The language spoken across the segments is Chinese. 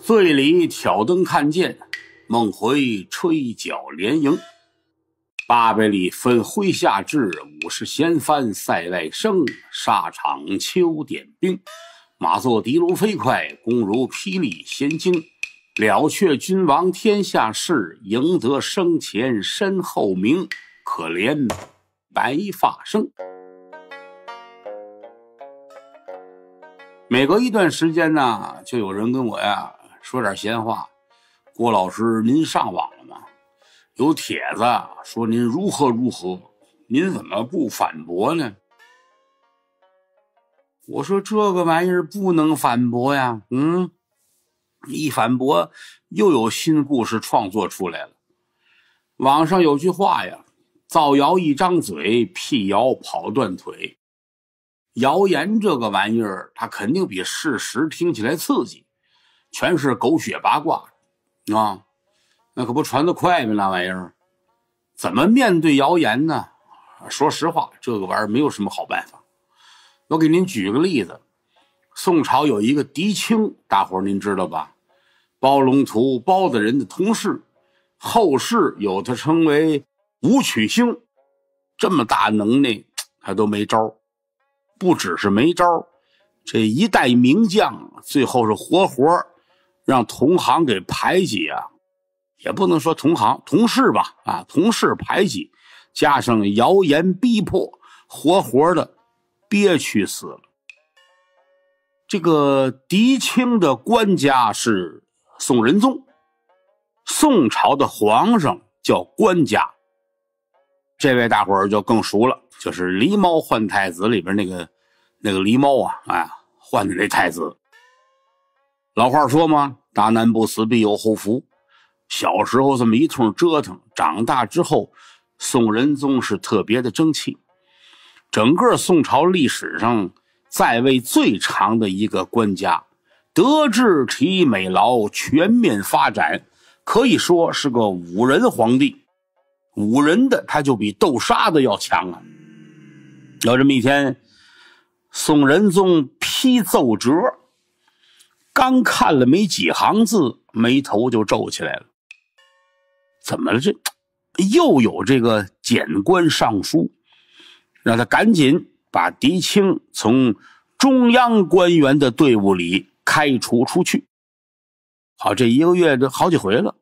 醉里挑灯看剑，梦回吹角连营。八百里分麾下炙，五十弦翻塞外声。沙场秋点兵。马作的卢飞快，弓如霹雳弦惊。了却君王天下事，赢得生前身后名。可怜白发生。每隔一段时间呢，就有人跟我呀说点闲话。郭老师，您上网了吗？有帖子说您如何如何，您怎么不反驳呢？我说这个玩意儿不能反驳呀。嗯，一反驳又有新故事创作出来了。网上有句话呀，造谣一张嘴，辟谣跑断腿。谣言这个玩意儿，它肯定比事实听起来刺激，全是狗血八卦，啊，那可不传得快呗！那玩意儿，怎么面对谣言呢？说实话，这个玩意儿没有什么好办法。我给您举个例子，宋朝有一个狄青，大伙儿您知道吧？包龙图、包大人的同事，后世有他称为“武曲星”，这么大能耐，他都没招儿。不只是没招这一代名将最后是活活让同行给排挤啊，也不能说同行同事吧，啊，同事排挤，加上谣言逼迫，活活的憋屈死了。这个狄青的官家是宋仁宗，宋朝的皇上叫官家。这位大伙儿就更熟了，就是《狸猫换太子》里边那个。那个狸猫啊，哎，换的那太子。老话说嘛，大难不死，必有后福。小时候这么一通折腾，长大之后，宋仁宗是特别的争气，整个宋朝历史上在位最长的一个官家，德智体美劳全面发展，可以说是个五仁皇帝。五仁的他就比豆沙的要强啊。有这么一天。宋仁宗批奏折，刚看了没几行字，眉头就皱起来了。怎么了？这又有这个谏官上书，让他赶紧把狄青从中央官员的队伍里开除出去。好，这一个月都好几回了。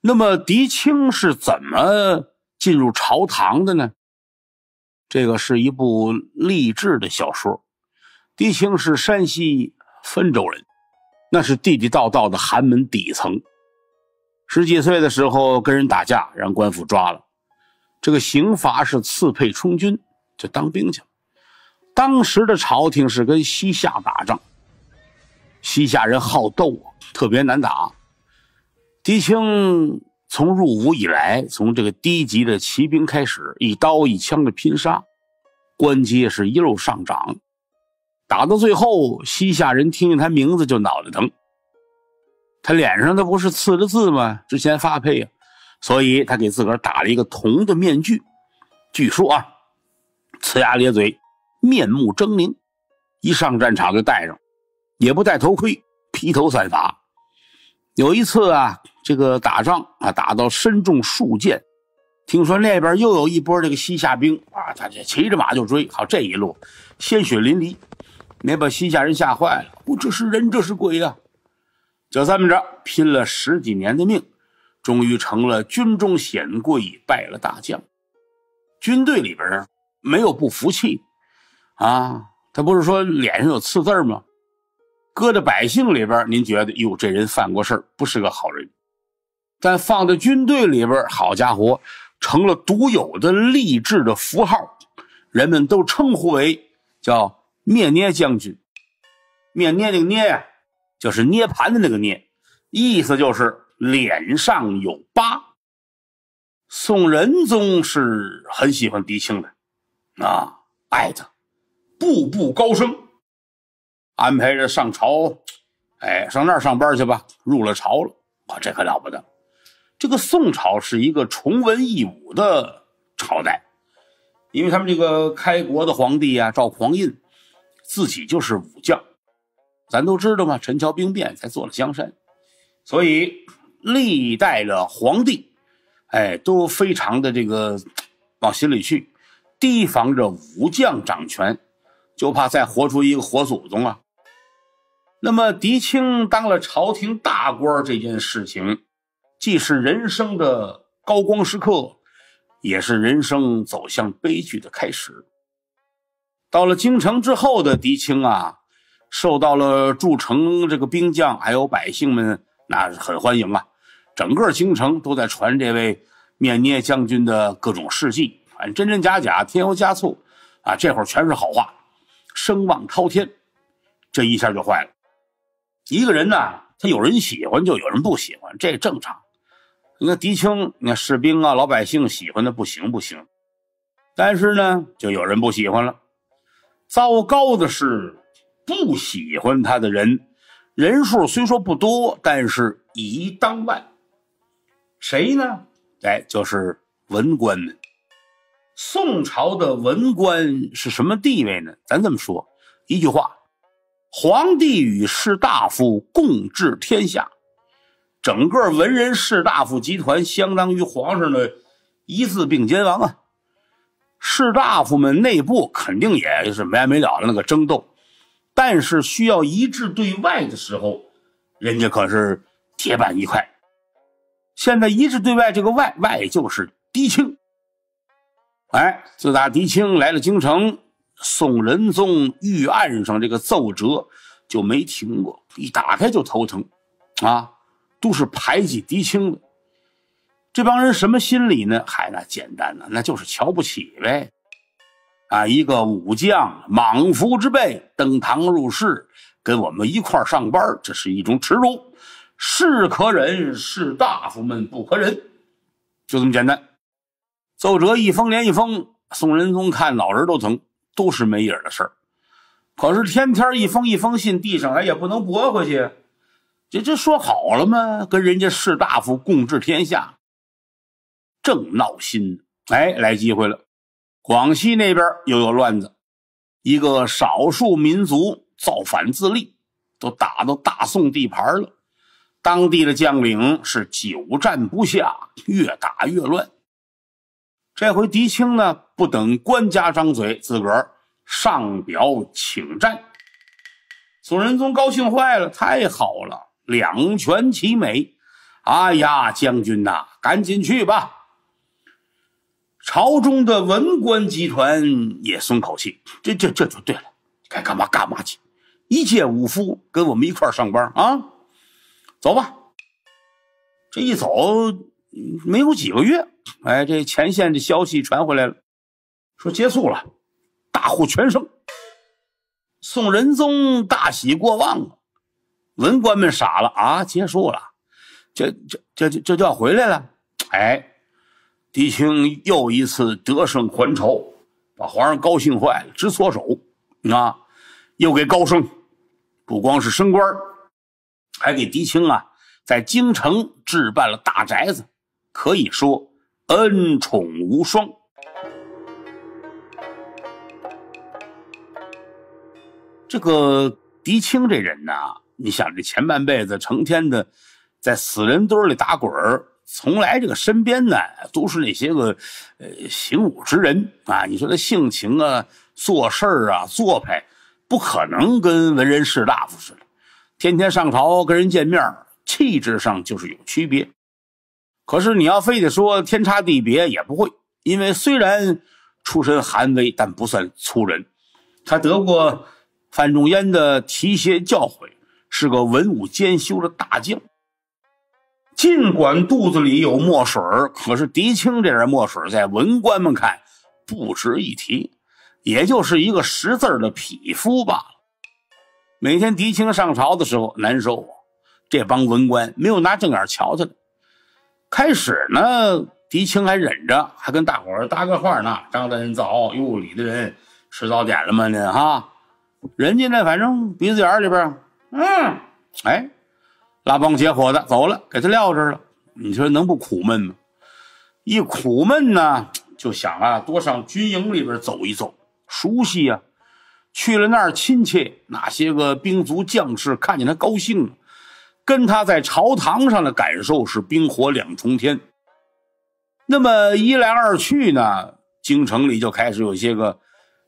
那么狄青是怎么进入朝堂的呢？这个是一部励志的小说，狄青是山西汾州人，那是地地道道的寒门底层。十几岁的时候跟人打架，让官府抓了，这个刑罚是刺配充军，就当兵去了。当时的朝廷是跟西夏打仗，西夏人好斗啊，特别难打。狄青。从入伍以来，从这个低级的骑兵开始，一刀一枪的拼杀，官阶是一路上涨。打到最后，西夏人听见他名字就脑袋疼。他脸上他不是刺着字吗？之前发配啊，所以他给自个儿打了一个铜的面具。据说啊，呲牙咧嘴，面目狰狞，一上战场就戴上，也不戴头盔，披头散发。有一次啊。这个打仗啊，打到身中数箭。听说那边又有一波这个西夏兵啊，他骑着马就追。好，这一路鲜血淋漓，那把西夏人吓坏了。不，这是人，这是鬼呀！就这么着，拼了十几年的命，终于成了军中显贵，拜了大将。军队里边没有不服气啊。他不是说脸上有刺字吗？搁在百姓里边，您觉得，哟，这人犯过事不是个好人。但放在军队里边好家伙，成了独有的励志的符号，人们都称呼为叫面捏将军。面捏那个捏呀，就是捏盘的那个捏，意思就是脸上有疤。宋仁宗是很喜欢狄青的，啊，爱他，步步高升，安排着上朝，哎，上那儿上班去吧，入了朝了，哇，这可了不得。这个宋朝是一个崇文抑武的朝代，因为他们这个开国的皇帝啊赵匡胤，自己就是武将，咱都知道嘛，陈桥兵变才做了江山，所以历代的皇帝，哎，都非常的这个往心里去，提防着武将掌权，就怕再活出一个活祖宗啊。那么狄青当了朝廷大官这件事情。既是人生的高光时刻，也是人生走向悲剧的开始。到了京城之后的狄青啊，受到了筑城这个兵将还有百姓们那是很欢迎啊，整个京城都在传这位面捏将军的各种事迹，反正真真假假、添油加醋，啊，这会儿全是好话，声望滔天。这一下就坏了，一个人呢，他有人喜欢，就有人不喜欢，这正常。你看狄青，你看士兵啊，老百姓喜欢的不行不行，但是呢，就有人不喜欢了。糟糕的是，不喜欢他的人人数虽说不多，但是以一当万。谁呢？哎，就是文官们。宋朝的文官是什么地位呢？咱这么说，一句话：皇帝与士大夫共治天下。整个文人士大夫集团相当于皇上的一字并肩王啊，士大夫们内部肯定也是没完没了的那个争斗，但是需要一致对外的时候，人家可是铁板一块。现在一致对外，这个外外就是狄青。哎，自打狄青来了京城，宋仁宗御案上这个奏折就没停过，一打开就头疼，啊。都是排挤狄青的，这帮人什么心理呢？还那简单呢，那就是瞧不起呗，啊，一个武将莽夫之辈登堂入室，跟我们一块上班，这是一种耻辱，是可忍，是大夫们不可忍，就这么简单。奏折一封连一封，宋仁宗看老人都疼，都是没影的事儿，可是天天一封一封信递上来，也不能驳回去。这这说好了吗？跟人家士大夫共治天下，正闹心。呢。哎，来机会了，广西那边又有乱子，一个少数民族造反自立，都打到大宋地盘了，当地的将领是久战不下，越打越乱。这回狄青呢，不等官家张嘴，自个儿上表请战。宋仁宗高兴坏了，太好了！两全其美，哎呀，将军呐，赶紧去吧！朝中的文官集团也松口气，这、这、这就对了，该干嘛干嘛去。一介武夫跟我们一块上班啊，走吧。这一走没有几个月，哎，这前线的消息传回来了，说结束了，大获全胜。宋仁宗大喜过望啊。文官们傻了啊！结束了，这这这这这就要回来了。哎，狄青又一次得胜还朝，把皇上高兴坏了，直搓手啊！又给高升，不光是升官还给狄青啊，在京城置办了大宅子，可以说恩宠无双。这个狄青这人呢？你想这前半辈子成天的在死人堆里打滚儿，从来这个身边呢都是那些个呃行伍之人啊。你说他性情啊、做事儿啊、做派，不可能跟文人士大夫似的，天天上朝跟人见面，气质上就是有区别。可是你要非得说天差地别，也不会，因为虽然出身寒微，但不算粗人，他得过范仲淹的提携教诲。是个文武兼修的大将。尽管肚子里有墨水可是狄青这人墨水在文官们看不值一提，也就是一个识字的匹夫罢了。每天狄青上朝的时候难受啊，这帮文官没有拿正眼瞧他的。开始呢，狄青还忍着，还跟大伙搭个话呢：“张大人早，哟，李大人吃早点了吗？您哈，人家那反正鼻子眼里边。”嗯，哎，拉帮结伙的走了，给他撂这儿了。你说能不苦闷吗？一苦闷呢，就想啊，多上军营里边走一走，熟悉呀。去了那儿亲切，哪些个兵卒将士看见他高兴，跟他在朝堂上的感受是冰火两重天。那么一来二去呢，京城里就开始有些个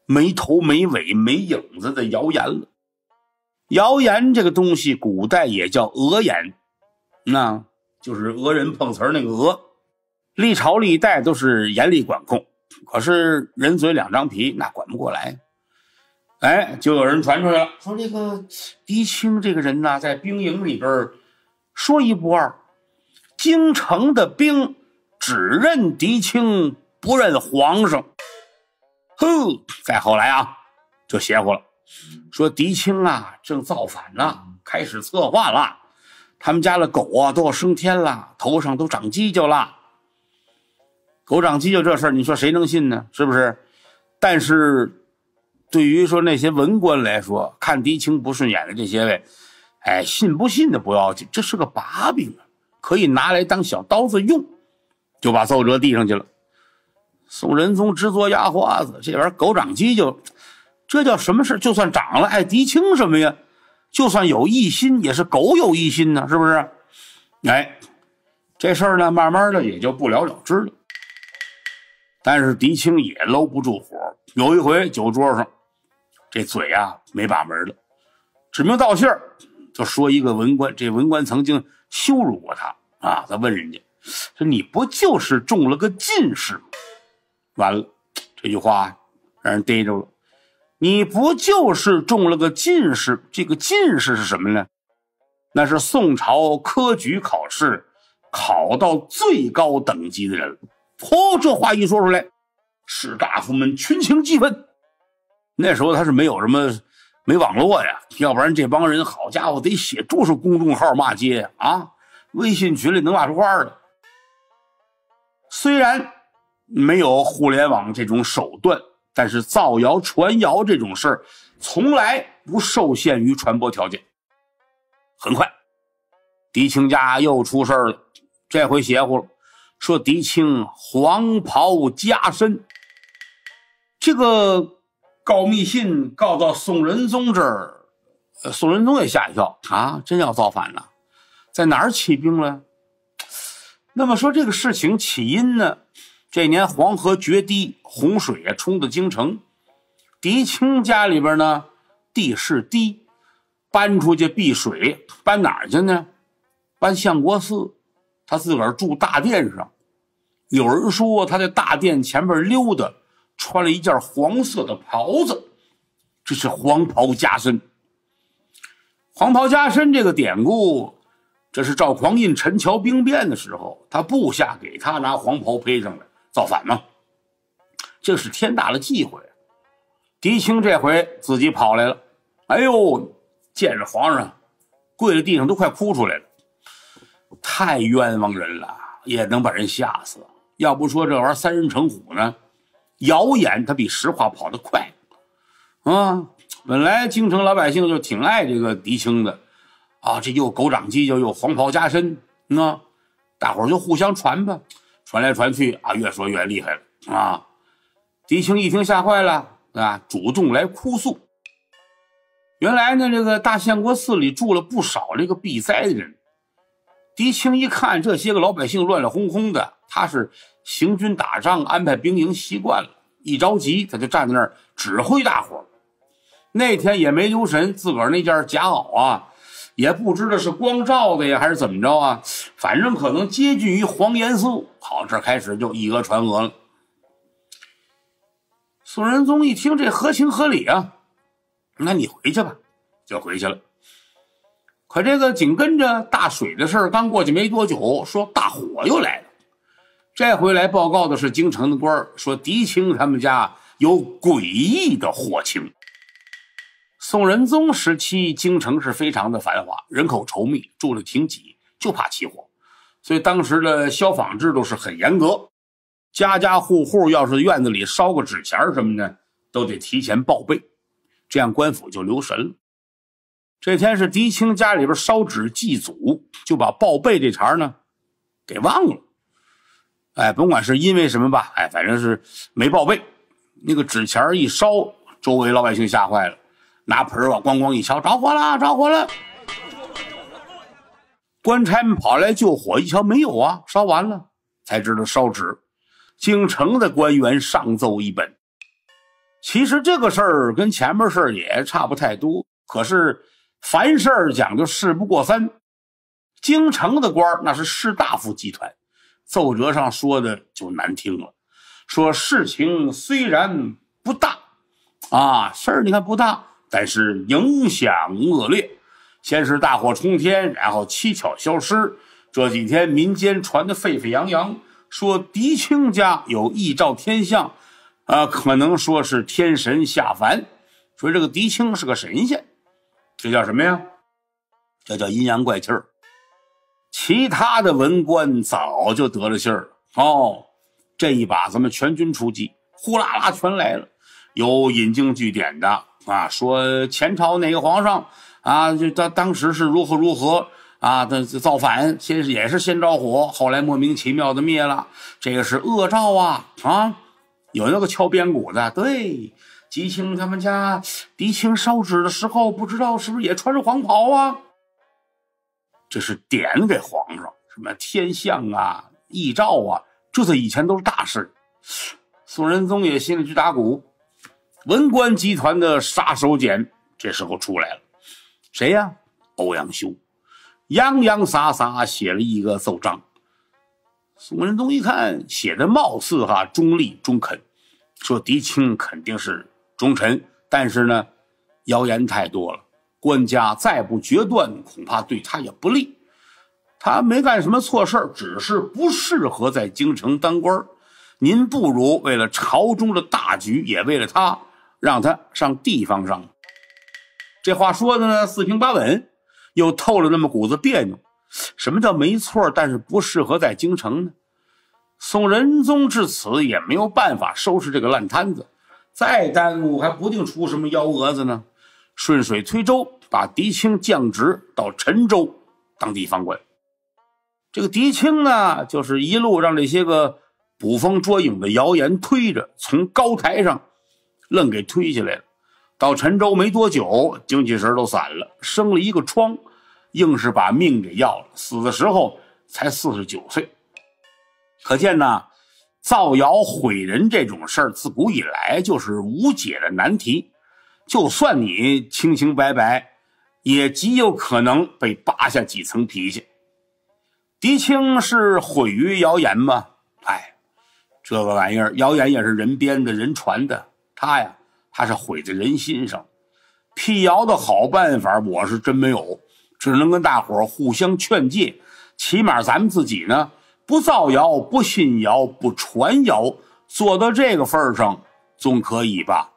没头没尾、没影子的谣言了。谣言这个东西，古代也叫讹言，那就是讹人碰瓷儿那个讹，历朝历代都是严厉管控。可是人嘴两张皮，那管不过来，哎，就有人传出来了，说这个狄青这个人呐，在兵营里边儿说一不二，京城的兵只认狄青不认皇上。哼，再后来啊，就邪乎了。说狄青啊，正造反呢，开始策划了。他们家的狗啊，都要升天了，头上都长犄角了。狗长犄角这事儿，你说谁能信呢？是不是？但是，对于说那些文官来说，看狄青不顺眼的这些位，哎，信不信的不要紧，这是个把柄啊，可以拿来当小刀子用，就把奏折递上去了。宋仁宗直做压花子，这玩意儿狗长犄角。这叫什么事？就算长了爱狄青什么呀？就算有异心，也是狗有异心呢，是不是？哎，这事儿呢，慢慢的也就不了了之了。但是狄青也搂不住火。有一回酒桌上，这嘴啊没把门了，指名道姓就说一个文官，这文官曾经羞辱过他啊。他问人家说：“你不就是中了个进士吗？”完了，这句话让人逮着了。你不就是中了个进士？这个进士是什么呢？那是宋朝科举考试考到最高等级的人了。嚯，这话一说出来，士大夫们群情激愤。那时候他是没有什么没网络呀，要不然这帮人好家伙得写多少公众号骂街啊！微信群里能骂出话儿的。虽然没有互联网这种手段。但是造谣传谣这种事儿，从来不受限于传播条件。很快，狄青家又出事儿了，这回邪乎了，说狄青黄袍加身。这个告密信告到宋仁宗这儿，宋仁宗也吓一跳啊，真要造反了，在哪儿起兵了？那么说这个事情起因呢？这年黄河决堤，洪水啊冲到京城，狄青家里边呢地势低，搬出去避水，搬哪儿去呢？搬相国寺，他自个儿住大殿上。有人说他在大殿前边溜达，穿了一件黄色的袍子，这是黄袍加身。黄袍加身这个典故，这是赵匡胤陈桥兵变的时候，他部下给他拿黄袍披上来。造反吗？这是天大的忌讳。狄青这回自己跑来了，哎呦，见着皇上，跪在地上都快哭出来了，太冤枉人了，也能把人吓死。要不说这玩意儿三人成虎呢，谣言它比实话跑得快。啊，本来京城老百姓就挺爱这个狄青的，啊，这又狗长犄角，又黄袍加身，啊，大伙儿就互相传吧。传来传去啊，越说越厉害了啊！狄青一听吓坏了啊，主动来哭诉。原来呢，这个大相国寺里住了不少这个避灾的人。狄青一看这些个老百姓乱乱哄哄的，他是行军打仗安排兵营习惯了，一着急他就站在那儿指挥大伙。那天也没留神，自个儿那件夹袄啊。也不知道是光照的呀，还是怎么着啊？反正可能接近于黄岩松。好，这开始就以讹传讹了。宋仁宗一听，这合情合理啊，那你回去吧，就回去了。可这个紧跟着大水的事儿刚过去没多久，说大火又来了。这回来报告的是京城的官儿，说狄青他们家有诡异的火情。宋仁宗时期，京城是非常的繁华，人口稠密，住的挺挤，就怕起火，所以当时的消防制度是很严格，家家户户要是院子里烧个纸钱什么的，都得提前报备，这样官府就留神了。这天是狄青家里边烧纸祭祖，就把报备这茬呢，给忘了。哎，甭管是因为什么吧，哎，反正是没报备，那个纸钱一烧，周围老百姓吓坏了。拿盆儿往咣咣一敲，着火了，着火了！官差们跑来救火，一瞧没有啊，烧完了才知道烧纸。京城的官员上奏一本，其实这个事儿跟前面事儿也差不太多。可是凡事讲究事不过三，京城的官儿那是士大夫集团，奏折上说的就难听了，说事情虽然不大，啊事儿你看不大。但是影响恶劣，先是大火冲天，然后七巧消失。这几天民间传得沸沸扬扬，说狄青家有异兆天象，啊，可能说是天神下凡，说这个狄青是个神仙。这叫什么呀？这叫阴阳怪气儿。其他的文官早就得了信儿了。哦，这一把咱们全军出击，呼啦啦全来了，有引经据典的。啊，说前朝哪个皇上啊，就当当时是如何如何啊，他造反先也是先着火，后来莫名其妙的灭了，这个是恶兆啊啊！有那个敲边鼓的，对，吉庆他们家狄青烧纸的时候，不知道是不是也穿着黄袍啊？这是点给皇上什么天象啊、异兆啊，这在以前都是大事宋仁宗也心里直打鼓。文官集团的杀手锏这时候出来了，谁呀？欧阳修，洋洋洒洒写了一个奏章。宋仁宗一看，写的貌似哈中立中肯，说狄青肯定是忠臣，但是呢，谣言太多了，官家再不决断，恐怕对他也不利。他没干什么错事只是不适合在京城当官您不如为了朝中的大局，也为了他。让他上地方上，这话说的呢四平八稳，又透了那么股子别扭。什么叫没错，但是不适合在京城呢？宋仁宗至此也没有办法收拾这个烂摊子，再耽误还不定出什么幺蛾子呢。顺水推舟，把狄青降职到陈州当地方官。这个狄青呢，就是一路让这些个捕风捉影的谣言推着，从高台上。愣给推下来了，到陈州没多久，精气神都散了，生了一个疮，硬是把命给要了，死的时候才四十九岁。可见呢，造谣毁人这种事儿，自古以来就是无解的难题。就算你清清白白，也极有可能被扒下几层皮去。狄青是毁于谣言吗？哎，这个玩意儿，谣言也是人编的，人传的。他呀，他是毁在人心上。辟谣的好办法，我是真没有，只能跟大伙互相劝诫。起码咱们自己呢，不造谣，不信谣，不传谣，做到这个份儿上，总可以吧？